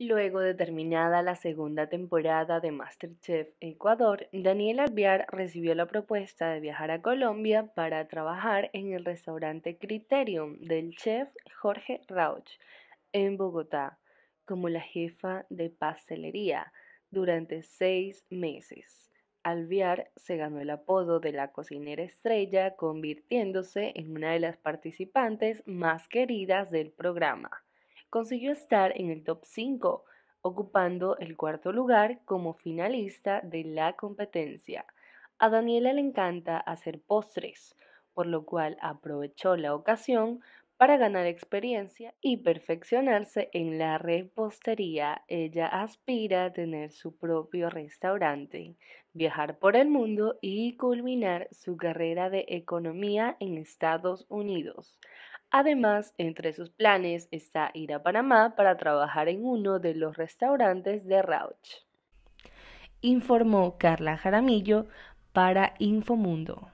Luego de terminada la segunda temporada de MasterChef Ecuador, Daniel Alviar recibió la propuesta de viajar a Colombia para trabajar en el restaurante Criterium del chef Jorge Rauch en Bogotá como la jefa de pastelería durante seis meses. Alviar se ganó el apodo de la cocinera estrella, convirtiéndose en una de las participantes más queridas del programa consiguió estar en el top 5, ocupando el cuarto lugar como finalista de la competencia. A Daniela le encanta hacer postres, por lo cual aprovechó la ocasión para ganar experiencia y perfeccionarse en la repostería. Ella aspira a tener su propio restaurante, viajar por el mundo y culminar su carrera de economía en Estados Unidos. Además, entre sus planes está ir a Panamá para trabajar en uno de los restaurantes de Rauch, informó Carla Jaramillo para Infomundo.